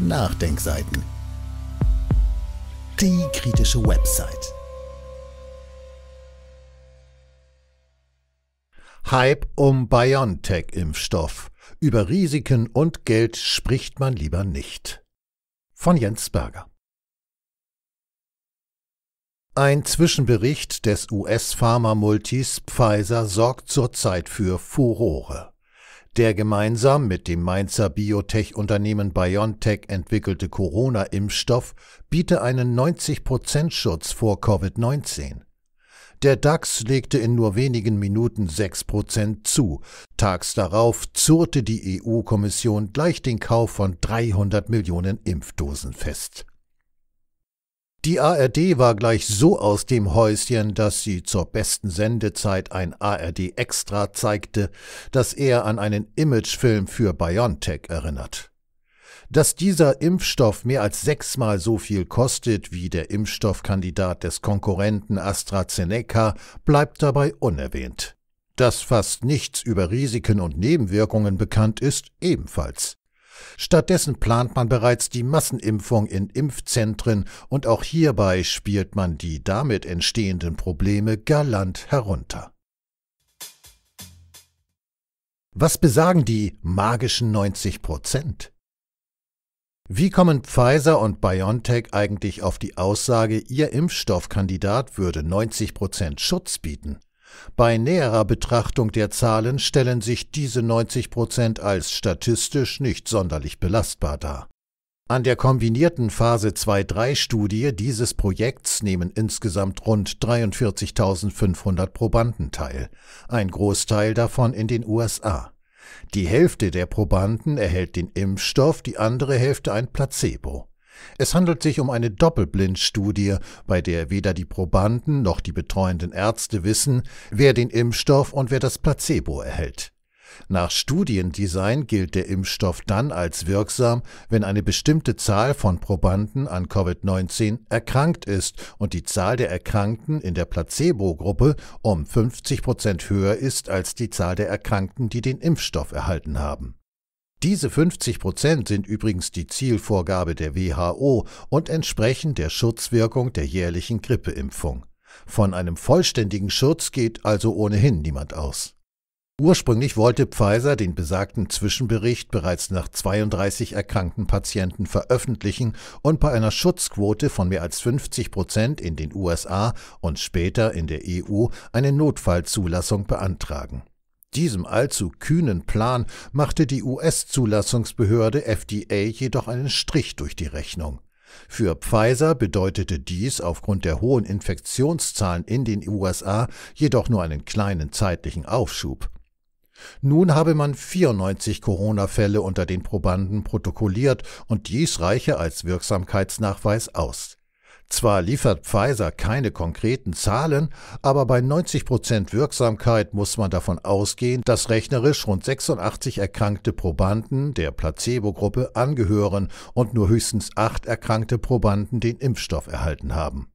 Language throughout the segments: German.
Nachdenkseiten. Die kritische Website. Hype um BioNTech-Impfstoff. Über Risiken und Geld spricht man lieber nicht. Von Jens Berger. Ein Zwischenbericht des US-Pharma-Multis Pfizer sorgt zurzeit für Furore. Der gemeinsam mit dem Mainzer Biotech-Unternehmen BioNTech entwickelte Corona-Impfstoff biete einen 90-Prozent-Schutz vor Covid-19. Der DAX legte in nur wenigen Minuten 6 Prozent zu. Tags darauf zurte die EU-Kommission gleich den Kauf von 300 Millionen Impfdosen fest. Die ARD war gleich so aus dem Häuschen, dass sie zur besten Sendezeit ein ARD Extra zeigte, das eher an einen Imagefilm für BioNTech erinnert. Dass dieser Impfstoff mehr als sechsmal so viel kostet wie der Impfstoffkandidat des Konkurrenten AstraZeneca, bleibt dabei unerwähnt. Dass fast nichts über Risiken und Nebenwirkungen bekannt ist, ebenfalls. Stattdessen plant man bereits die Massenimpfung in Impfzentren und auch hierbei spielt man die damit entstehenden Probleme galant herunter. Was besagen die magischen 90 Prozent? Wie kommen Pfizer und BioNTech eigentlich auf die Aussage, ihr Impfstoffkandidat würde 90% Schutz bieten? Bei näherer Betrachtung der Zahlen stellen sich diese 90 Prozent als statistisch nicht sonderlich belastbar dar. An der kombinierten Phase 2-3-Studie dieses Projekts nehmen insgesamt rund 43.500 Probanden teil, ein Großteil davon in den USA. Die Hälfte der Probanden erhält den Impfstoff, die andere Hälfte ein Placebo. Es handelt sich um eine Doppelblindstudie, bei der weder die Probanden noch die betreuenden Ärzte wissen, wer den Impfstoff und wer das Placebo erhält. Nach Studiendesign gilt der Impfstoff dann als wirksam, wenn eine bestimmte Zahl von Probanden an Covid-19 erkrankt ist und die Zahl der Erkrankten in der Placebo-Gruppe um 50 Prozent höher ist als die Zahl der Erkrankten, die den Impfstoff erhalten haben diese 50 Prozent sind übrigens die Zielvorgabe der WHO und entsprechen der Schutzwirkung der jährlichen Grippeimpfung. Von einem vollständigen Schutz geht also ohnehin niemand aus. Ursprünglich wollte Pfizer den besagten Zwischenbericht bereits nach 32 erkrankten Patienten veröffentlichen und bei einer Schutzquote von mehr als 50 Prozent in den USA und später in der EU eine Notfallzulassung beantragen diesem allzu kühnen Plan machte die US-Zulassungsbehörde FDA jedoch einen Strich durch die Rechnung. Für Pfizer bedeutete dies aufgrund der hohen Infektionszahlen in den USA jedoch nur einen kleinen zeitlichen Aufschub. Nun habe man 94 Corona-Fälle unter den Probanden protokolliert und dies reiche als Wirksamkeitsnachweis aus. Zwar liefert Pfizer keine konkreten Zahlen, aber bei 90 Prozent Wirksamkeit muss man davon ausgehen, dass rechnerisch rund 86 erkrankte Probanden der Placebo-Gruppe angehören und nur höchstens acht erkrankte Probanden den Impfstoff erhalten haben.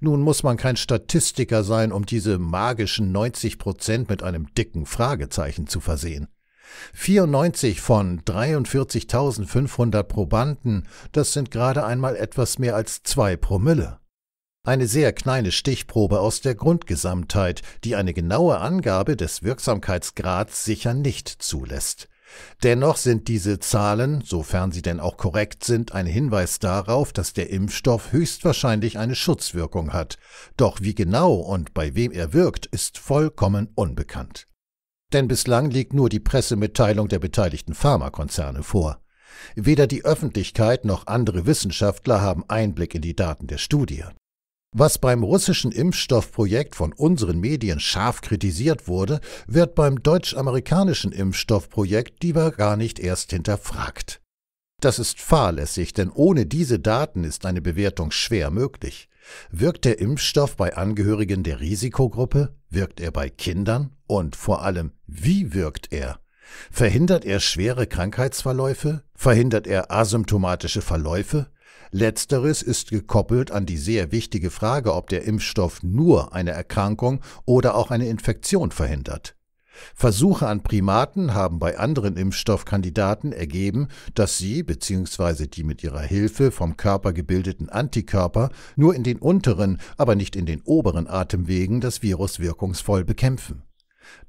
Nun muss man kein Statistiker sein, um diese magischen 90 Prozent mit einem dicken Fragezeichen zu versehen. 94 von 43.500 Probanden, das sind gerade einmal etwas mehr als zwei Promille. Eine sehr kleine Stichprobe aus der Grundgesamtheit, die eine genaue Angabe des Wirksamkeitsgrads sicher nicht zulässt. Dennoch sind diese Zahlen, sofern sie denn auch korrekt sind, ein Hinweis darauf, dass der Impfstoff höchstwahrscheinlich eine Schutzwirkung hat. Doch wie genau und bei wem er wirkt, ist vollkommen unbekannt. Denn bislang liegt nur die Pressemitteilung der beteiligten Pharmakonzerne vor. Weder die Öffentlichkeit noch andere Wissenschaftler haben Einblick in die Daten der Studie. Was beim russischen Impfstoffprojekt von unseren Medien scharf kritisiert wurde, wird beim deutsch-amerikanischen Impfstoffprojekt lieber gar nicht erst hinterfragt. Das ist fahrlässig, denn ohne diese Daten ist eine Bewertung schwer möglich. Wirkt der Impfstoff bei Angehörigen der Risikogruppe? Wirkt er bei Kindern und vor allem, wie wirkt er? Verhindert er schwere Krankheitsverläufe? Verhindert er asymptomatische Verläufe? Letzteres ist gekoppelt an die sehr wichtige Frage, ob der Impfstoff nur eine Erkrankung oder auch eine Infektion verhindert. Versuche an Primaten haben bei anderen Impfstoffkandidaten ergeben, dass sie bzw. die mit ihrer Hilfe vom Körper gebildeten Antikörper nur in den unteren, aber nicht in den oberen Atemwegen das Virus wirkungsvoll bekämpfen.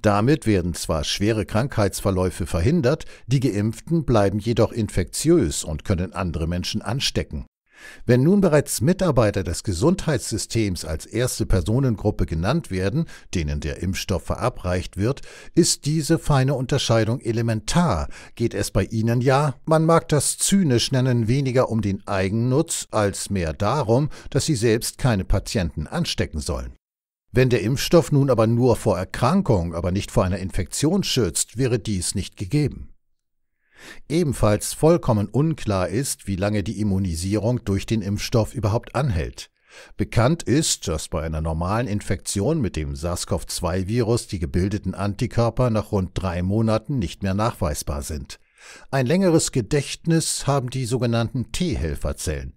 Damit werden zwar schwere Krankheitsverläufe verhindert, die Geimpften bleiben jedoch infektiös und können andere Menschen anstecken. Wenn nun bereits Mitarbeiter des Gesundheitssystems als erste Personengruppe genannt werden, denen der Impfstoff verabreicht wird, ist diese feine Unterscheidung elementar, geht es bei ihnen ja, man mag das zynisch nennen, weniger um den Eigennutz als mehr darum, dass sie selbst keine Patienten anstecken sollen. Wenn der Impfstoff nun aber nur vor Erkrankung, aber nicht vor einer Infektion schützt, wäre dies nicht gegeben. Ebenfalls vollkommen unklar ist, wie lange die Immunisierung durch den Impfstoff überhaupt anhält. Bekannt ist, dass bei einer normalen Infektion mit dem SARS-CoV-2-Virus die gebildeten Antikörper nach rund drei Monaten nicht mehr nachweisbar sind. Ein längeres Gedächtnis haben die sogenannten T-Helferzellen.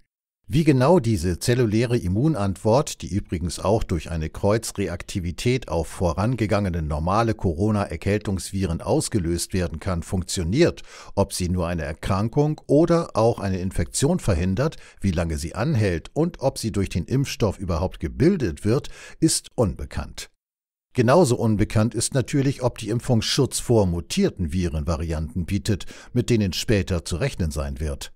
Wie genau diese zelluläre Immunantwort, die übrigens auch durch eine Kreuzreaktivität auf vorangegangene normale Corona-Erkältungsviren ausgelöst werden kann, funktioniert, ob sie nur eine Erkrankung oder auch eine Infektion verhindert, wie lange sie anhält und ob sie durch den Impfstoff überhaupt gebildet wird, ist unbekannt. Genauso unbekannt ist natürlich, ob die Impfung Schutz vor mutierten Virenvarianten bietet, mit denen später zu rechnen sein wird.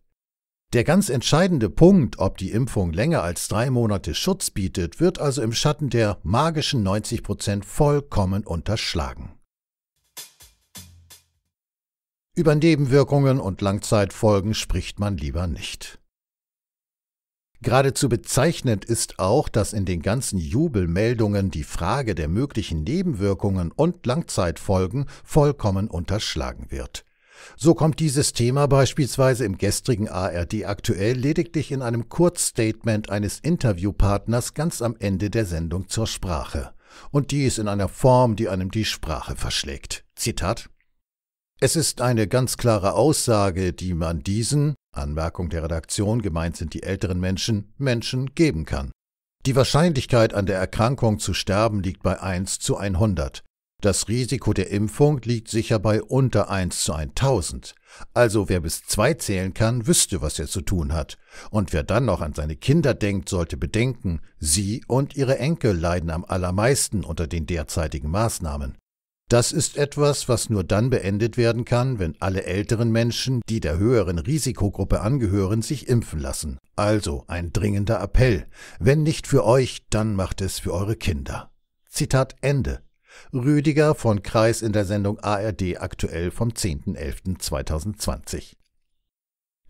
Der ganz entscheidende Punkt, ob die Impfung länger als drei Monate Schutz bietet, wird also im Schatten der magischen 90 Prozent vollkommen unterschlagen. Über Nebenwirkungen und Langzeitfolgen spricht man lieber nicht. Geradezu bezeichnend ist auch, dass in den ganzen Jubelmeldungen die Frage der möglichen Nebenwirkungen und Langzeitfolgen vollkommen unterschlagen wird. So kommt dieses Thema beispielsweise im gestrigen ARD aktuell lediglich in einem Kurzstatement eines Interviewpartners ganz am Ende der Sendung zur Sprache. Und dies in einer Form, die einem die Sprache verschlägt. Zitat es ist eine ganz klare Aussage, die man diesen, Anmerkung der Redaktion, gemeint sind die älteren Menschen, Menschen geben kann. Die Wahrscheinlichkeit an der Erkrankung zu sterben liegt bei 1 zu 100. Das Risiko der Impfung liegt sicher bei unter 1 zu 1000. Also wer bis 2 zählen kann, wüsste, was er zu tun hat. Und wer dann noch an seine Kinder denkt, sollte bedenken, sie und ihre Enkel leiden am allermeisten unter den derzeitigen Maßnahmen. Das ist etwas, was nur dann beendet werden kann, wenn alle älteren Menschen, die der höheren Risikogruppe angehören, sich impfen lassen. Also ein dringender Appell. Wenn nicht für euch, dann macht es für eure Kinder. Zitat Ende. Rüdiger von Kreis in der Sendung ARD aktuell vom 10.11.2020.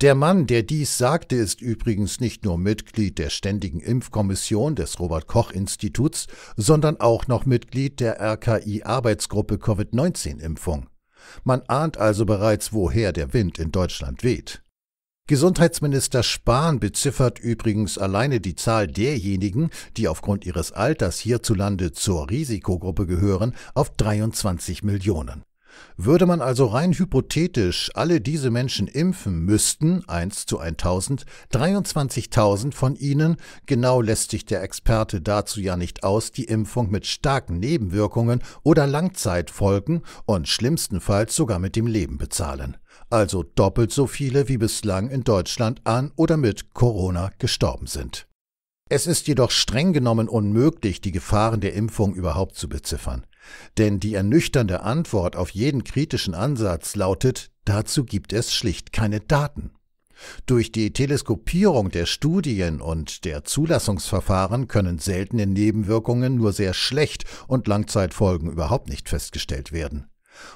Der Mann, der dies sagte, ist übrigens nicht nur Mitglied der Ständigen Impfkommission des Robert Koch Instituts, sondern auch noch Mitglied der RKI Arbeitsgruppe Covid-19 Impfung. Man ahnt also bereits, woher der Wind in Deutschland weht. Gesundheitsminister Spahn beziffert übrigens alleine die Zahl derjenigen, die aufgrund ihres Alters hierzulande zur Risikogruppe gehören, auf 23 Millionen. Würde man also rein hypothetisch alle diese Menschen impfen, müssten 1 zu 1000 23.000 von ihnen, genau lässt sich der Experte dazu ja nicht aus, die Impfung mit starken Nebenwirkungen oder Langzeitfolgen und schlimmstenfalls sogar mit dem Leben bezahlen also doppelt so viele wie bislang in Deutschland an oder mit Corona gestorben sind. Es ist jedoch streng genommen unmöglich, die Gefahren der Impfung überhaupt zu beziffern. Denn die ernüchternde Antwort auf jeden kritischen Ansatz lautet, dazu gibt es schlicht keine Daten. Durch die Teleskopierung der Studien und der Zulassungsverfahren können seltene Nebenwirkungen nur sehr schlecht und Langzeitfolgen überhaupt nicht festgestellt werden.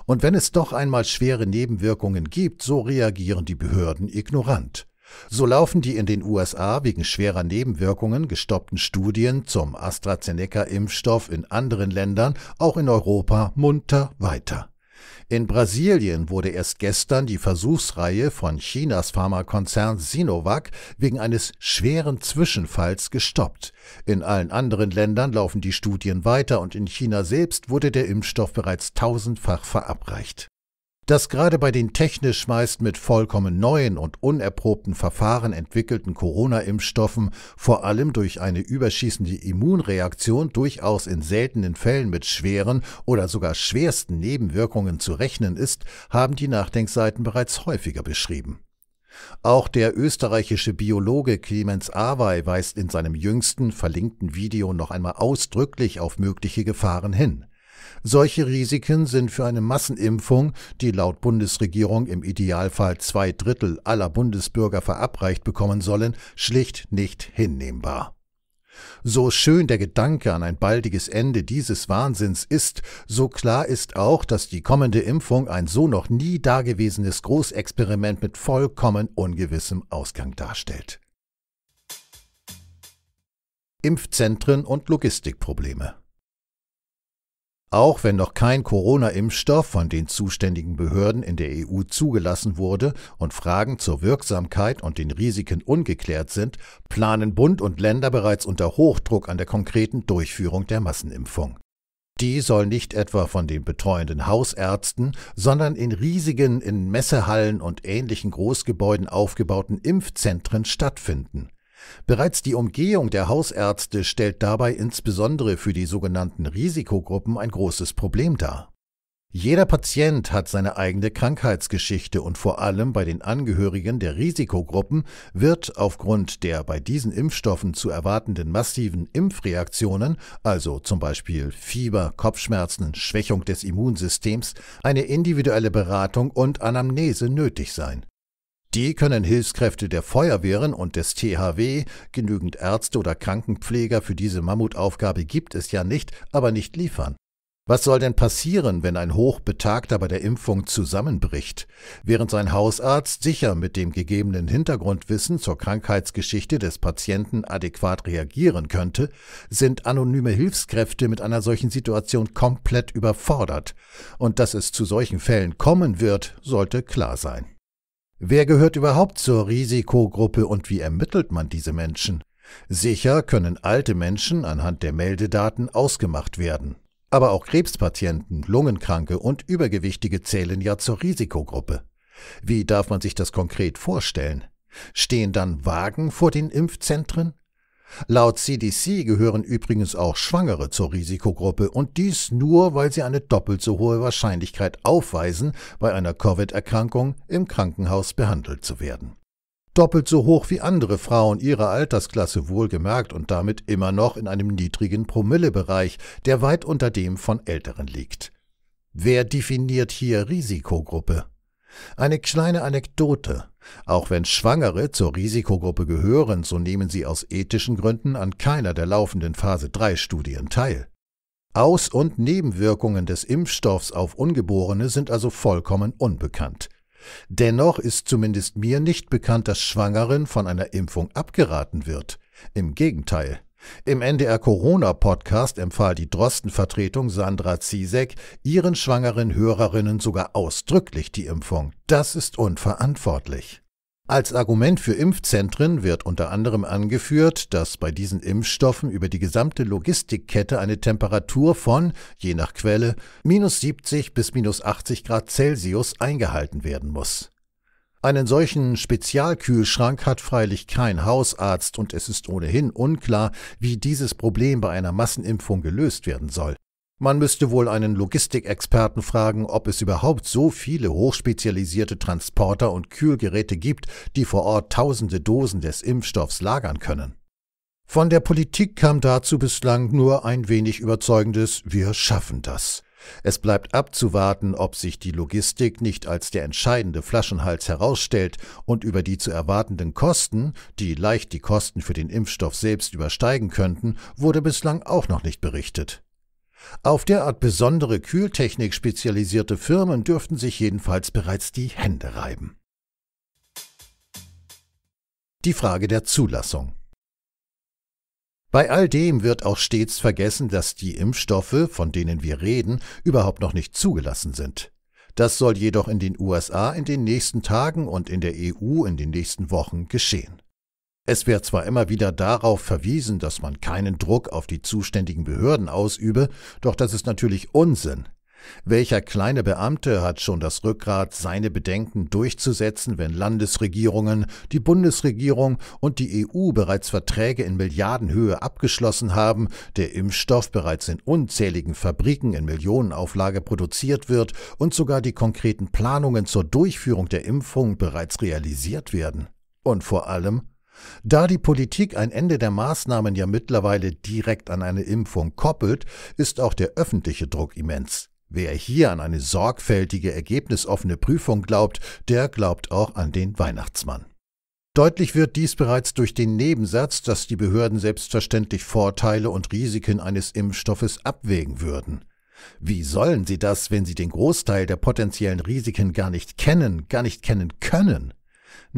Und wenn es doch einmal schwere Nebenwirkungen gibt, so reagieren die Behörden ignorant. So laufen die in den USA wegen schwerer Nebenwirkungen gestoppten Studien zum AstraZeneca-Impfstoff in anderen Ländern, auch in Europa, munter weiter. In Brasilien wurde erst gestern die Versuchsreihe von Chinas Pharmakonzern Sinovac wegen eines schweren Zwischenfalls gestoppt. In allen anderen Ländern laufen die Studien weiter und in China selbst wurde der Impfstoff bereits tausendfach verabreicht. Das gerade bei den technisch meist mit vollkommen neuen und unerprobten Verfahren entwickelten Corona-Impfstoffen vor allem durch eine überschießende Immunreaktion durchaus in seltenen Fällen mit schweren oder sogar schwersten Nebenwirkungen zu rechnen ist, haben die Nachdenkseiten bereits häufiger beschrieben. Auch der österreichische Biologe Clemens Awey weist in seinem jüngsten verlinkten Video noch einmal ausdrücklich auf mögliche Gefahren hin. Solche Risiken sind für eine Massenimpfung, die laut Bundesregierung im Idealfall zwei Drittel aller Bundesbürger verabreicht bekommen sollen, schlicht nicht hinnehmbar. So schön der Gedanke an ein baldiges Ende dieses Wahnsinns ist, so klar ist auch, dass die kommende Impfung ein so noch nie dagewesenes Großexperiment mit vollkommen ungewissem Ausgang darstellt. Impfzentren und Logistikprobleme auch wenn noch kein Corona-Impfstoff von den zuständigen Behörden in der EU zugelassen wurde und Fragen zur Wirksamkeit und den Risiken ungeklärt sind, planen Bund und Länder bereits unter Hochdruck an der konkreten Durchführung der Massenimpfung. Die soll nicht etwa von den betreuenden Hausärzten, sondern in riesigen, in Messehallen und ähnlichen Großgebäuden aufgebauten Impfzentren stattfinden. Bereits die Umgehung der Hausärzte stellt dabei insbesondere für die sogenannten Risikogruppen ein großes Problem dar. Jeder Patient hat seine eigene Krankheitsgeschichte und vor allem bei den Angehörigen der Risikogruppen wird aufgrund der bei diesen Impfstoffen zu erwartenden massiven Impfreaktionen, also zum Beispiel Fieber, Kopfschmerzen, Schwächung des Immunsystems, eine individuelle Beratung und Anamnese nötig sein. Die können Hilfskräfte der Feuerwehren und des THW, genügend Ärzte oder Krankenpfleger für diese Mammutaufgabe gibt es ja nicht, aber nicht liefern. Was soll denn passieren, wenn ein Hochbetagter bei der Impfung zusammenbricht, während sein Hausarzt sicher mit dem gegebenen Hintergrundwissen zur Krankheitsgeschichte des Patienten adäquat reagieren könnte, sind anonyme Hilfskräfte mit einer solchen Situation komplett überfordert, und dass es zu solchen Fällen kommen wird, sollte klar sein. Wer gehört überhaupt zur Risikogruppe und wie ermittelt man diese Menschen? Sicher können alte Menschen anhand der Meldedaten ausgemacht werden. Aber auch Krebspatienten, Lungenkranke und Übergewichtige zählen ja zur Risikogruppe. Wie darf man sich das konkret vorstellen? Stehen dann Wagen vor den Impfzentren? Laut CDC gehören übrigens auch Schwangere zur Risikogruppe und dies nur, weil sie eine doppelt so hohe Wahrscheinlichkeit aufweisen, bei einer Covid-Erkrankung im Krankenhaus behandelt zu werden. Doppelt so hoch wie andere Frauen ihrer Altersklasse wohlgemerkt und damit immer noch in einem niedrigen Promillebereich, der weit unter dem von Älteren liegt. Wer definiert hier Risikogruppe? Eine kleine Anekdote. Auch wenn Schwangere zur Risikogruppe gehören, so nehmen sie aus ethischen Gründen an keiner der laufenden Phase 3 Studien teil. Aus- und Nebenwirkungen des Impfstoffs auf Ungeborene sind also vollkommen unbekannt. Dennoch ist zumindest mir nicht bekannt, dass Schwangeren von einer Impfung abgeraten wird. Im Gegenteil, im NDR Corona-Podcast empfahl die Drostenvertretung Sandra Zisek ihren schwangeren Hörerinnen sogar ausdrücklich die Impfung. Das ist unverantwortlich. Als Argument für Impfzentren wird unter anderem angeführt, dass bei diesen Impfstoffen über die gesamte Logistikkette eine Temperatur von, je nach Quelle, minus 70 bis minus 80 Grad Celsius eingehalten werden muss. Einen solchen Spezialkühlschrank hat freilich kein Hausarzt und es ist ohnehin unklar, wie dieses Problem bei einer Massenimpfung gelöst werden soll. Man müsste wohl einen Logistikexperten fragen, ob es überhaupt so viele hochspezialisierte Transporter und Kühlgeräte gibt, die vor Ort tausende Dosen des Impfstoffs lagern können. Von der Politik kam dazu bislang nur ein wenig überzeugendes Wir schaffen das. Es bleibt abzuwarten, ob sich die Logistik nicht als der entscheidende Flaschenhals herausstellt und über die zu erwartenden Kosten, die leicht die Kosten für den Impfstoff selbst übersteigen könnten, wurde bislang auch noch nicht berichtet. Auf derart besondere Kühltechnik spezialisierte Firmen dürften sich jedenfalls bereits die Hände reiben. Die Frage der Zulassung. Bei all dem wird auch stets vergessen, dass die Impfstoffe, von denen wir reden, überhaupt noch nicht zugelassen sind. Das soll jedoch in den USA in den nächsten Tagen und in der EU in den nächsten Wochen geschehen. Es wird zwar immer wieder darauf verwiesen, dass man keinen Druck auf die zuständigen Behörden ausübe, doch das ist natürlich Unsinn. Welcher kleine Beamte hat schon das Rückgrat, seine Bedenken durchzusetzen, wenn Landesregierungen, die Bundesregierung und die EU bereits Verträge in Milliardenhöhe abgeschlossen haben, der Impfstoff bereits in unzähligen Fabriken in Millionenauflage produziert wird und sogar die konkreten Planungen zur Durchführung der Impfung bereits realisiert werden? Und vor allem, da die Politik ein Ende der Maßnahmen ja mittlerweile direkt an eine Impfung koppelt, ist auch der öffentliche Druck immens. Wer hier an eine sorgfältige, ergebnisoffene Prüfung glaubt, der glaubt auch an den Weihnachtsmann. Deutlich wird dies bereits durch den Nebensatz, dass die Behörden selbstverständlich Vorteile und Risiken eines Impfstoffes abwägen würden. Wie sollen sie das, wenn sie den Großteil der potenziellen Risiken gar nicht kennen, gar nicht kennen können?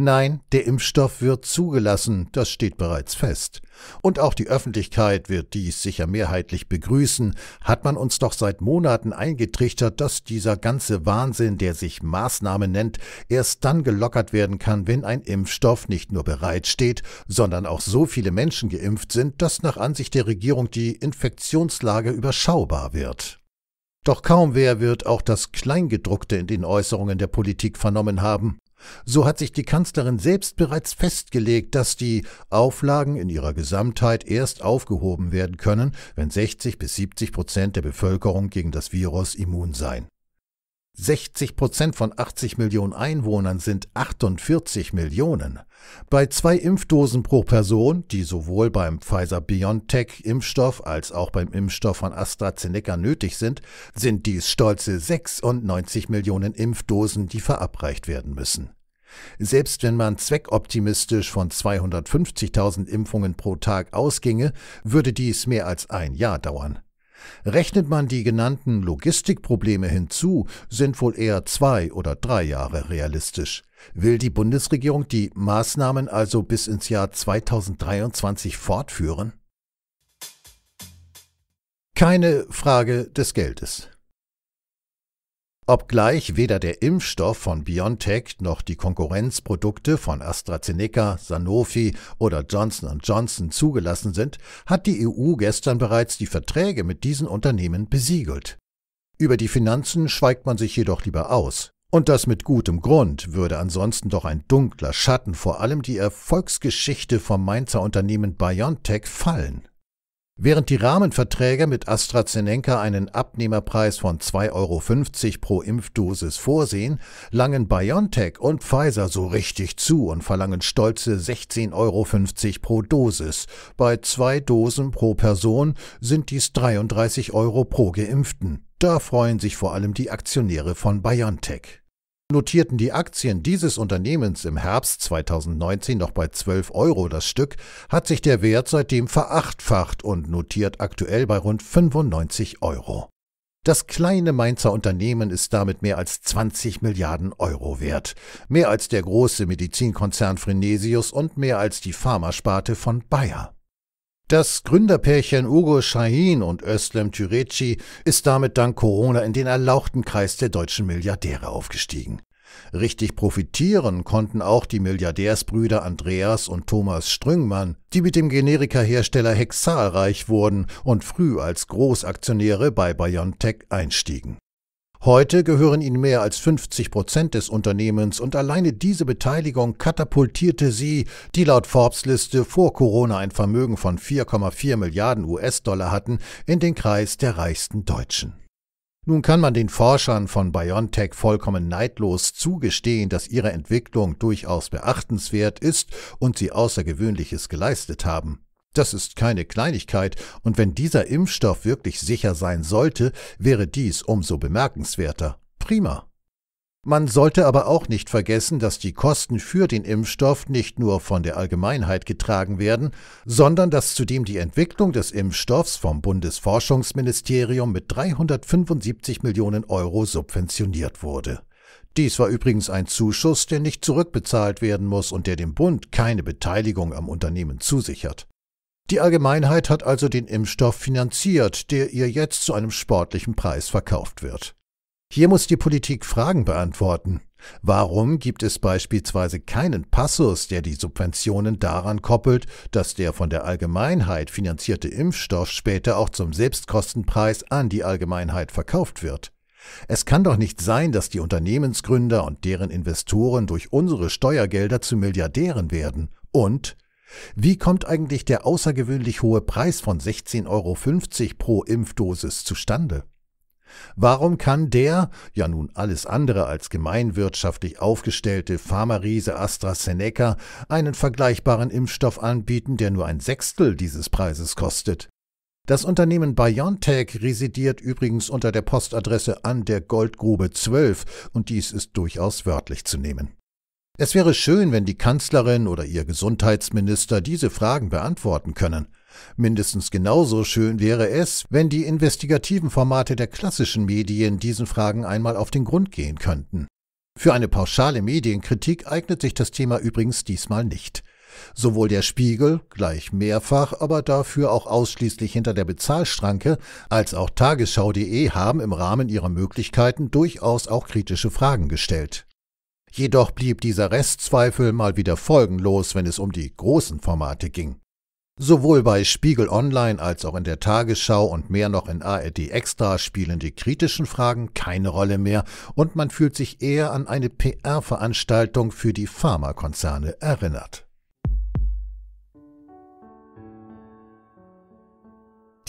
Nein, der Impfstoff wird zugelassen, das steht bereits fest. Und auch die Öffentlichkeit wird dies sicher mehrheitlich begrüßen, hat man uns doch seit Monaten eingetrichtert, dass dieser ganze Wahnsinn, der sich Maßnahme nennt, erst dann gelockert werden kann, wenn ein Impfstoff nicht nur bereitsteht, sondern auch so viele Menschen geimpft sind, dass nach Ansicht der Regierung die Infektionslage überschaubar wird. Doch kaum wer wird auch das Kleingedruckte in den Äußerungen der Politik vernommen haben. So hat sich die Kanzlerin selbst bereits festgelegt, dass die Auflagen in ihrer Gesamtheit erst aufgehoben werden können, wenn 60 bis 70 Prozent der Bevölkerung gegen das Virus immun seien. 60 Prozent von 80 Millionen Einwohnern sind 48 Millionen. Bei zwei Impfdosen pro Person, die sowohl beim Pfizer-BioNTech-Impfstoff als auch beim Impfstoff von AstraZeneca nötig sind, sind dies stolze 96 Millionen Impfdosen, die verabreicht werden müssen. Selbst wenn man zweckoptimistisch von 250.000 Impfungen pro Tag ausginge, würde dies mehr als ein Jahr dauern. Rechnet man die genannten Logistikprobleme hinzu, sind wohl eher zwei oder drei Jahre realistisch. Will die Bundesregierung die Maßnahmen also bis ins Jahr 2023 fortführen? Keine Frage des Geldes. Obgleich weder der Impfstoff von BioNTech noch die Konkurrenzprodukte von AstraZeneca, Sanofi oder Johnson Johnson zugelassen sind, hat die EU gestern bereits die Verträge mit diesen Unternehmen besiegelt. Über die Finanzen schweigt man sich jedoch lieber aus. Und das mit gutem Grund würde ansonsten doch ein dunkler Schatten vor allem die Erfolgsgeschichte vom Mainzer Unternehmen BioNTech fallen. Während die Rahmenverträge mit AstraZeneca einen Abnehmerpreis von 2,50 Euro pro Impfdosis vorsehen, langen BioNTech und Pfizer so richtig zu und verlangen stolze 16,50 Euro pro Dosis. Bei zwei Dosen pro Person sind dies 33 Euro pro Geimpften. Da freuen sich vor allem die Aktionäre von BioNTech. Notierten die Aktien dieses Unternehmens im Herbst 2019 noch bei 12 Euro das Stück, hat sich der Wert seitdem verachtfacht und notiert aktuell bei rund 95 Euro. Das kleine Mainzer Unternehmen ist damit mehr als 20 Milliarden Euro wert, mehr als der große Medizinkonzern Frenesius und mehr als die Pharmasparte von Bayer. Das Gründerpärchen Ugo Şahin und Özlem Türeci ist damit dank Corona in den erlauchten Kreis der deutschen Milliardäre aufgestiegen. Richtig profitieren konnten auch die Milliardärsbrüder Andreas und Thomas Strüngmann, die mit dem Generikahersteller Hexal reich wurden und früh als Großaktionäre bei BioNTech einstiegen Heute gehören ihnen mehr als 50 Prozent des Unternehmens und alleine diese Beteiligung katapultierte sie, die laut Forbes-Liste vor Corona ein Vermögen von 4,4 Milliarden US-Dollar hatten, in den Kreis der reichsten Deutschen. Nun kann man den Forschern von BioNTech vollkommen neidlos zugestehen, dass ihre Entwicklung durchaus beachtenswert ist und sie Außergewöhnliches geleistet haben. Das ist keine Kleinigkeit, und wenn dieser Impfstoff wirklich sicher sein sollte, wäre dies umso bemerkenswerter. Prima. Man sollte aber auch nicht vergessen, dass die Kosten für den Impfstoff nicht nur von der Allgemeinheit getragen werden, sondern dass zudem die Entwicklung des Impfstoffs vom Bundesforschungsministerium mit 375 Millionen Euro subventioniert wurde. Dies war übrigens ein Zuschuss, der nicht zurückbezahlt werden muss und der dem Bund keine Beteiligung am Unternehmen zusichert. Die Allgemeinheit hat also den Impfstoff finanziert, der ihr jetzt zu einem sportlichen Preis verkauft wird. Hier muss die Politik Fragen beantworten. Warum gibt es beispielsweise keinen Passus, der die Subventionen daran koppelt, dass der von der Allgemeinheit finanzierte Impfstoff später auch zum Selbstkostenpreis an die Allgemeinheit verkauft wird? Es kann doch nicht sein, dass die Unternehmensgründer und deren Investoren durch unsere Steuergelder zu Milliardären werden und wie kommt eigentlich der außergewöhnlich hohe Preis von 16,50 Euro pro Impfdosis zustande? Warum kann der, ja nun alles andere als gemeinwirtschaftlich aufgestellte Pharmariese AstraZeneca einen vergleichbaren Impfstoff anbieten, der nur ein Sechstel dieses Preises kostet? Das Unternehmen BioNTech residiert übrigens unter der Postadresse an der Goldgrube 12 und dies ist durchaus wörtlich zu nehmen. Es wäre schön, wenn die Kanzlerin oder ihr Gesundheitsminister diese Fragen beantworten können. Mindestens genauso schön wäre es, wenn die investigativen Formate der klassischen Medien diesen Fragen einmal auf den Grund gehen könnten. Für eine pauschale Medienkritik eignet sich das Thema übrigens diesmal nicht. Sowohl der Spiegel, gleich mehrfach, aber dafür auch ausschließlich hinter der Bezahlschranke, als auch Tagesschau.de haben im Rahmen ihrer Möglichkeiten durchaus auch kritische Fragen gestellt. Jedoch blieb dieser Restzweifel mal wieder folgenlos, wenn es um die großen Formate ging. Sowohl bei Spiegel Online als auch in der Tagesschau und mehr noch in ARD Extra spielen die kritischen Fragen keine Rolle mehr und man fühlt sich eher an eine PR-Veranstaltung für die Pharmakonzerne erinnert.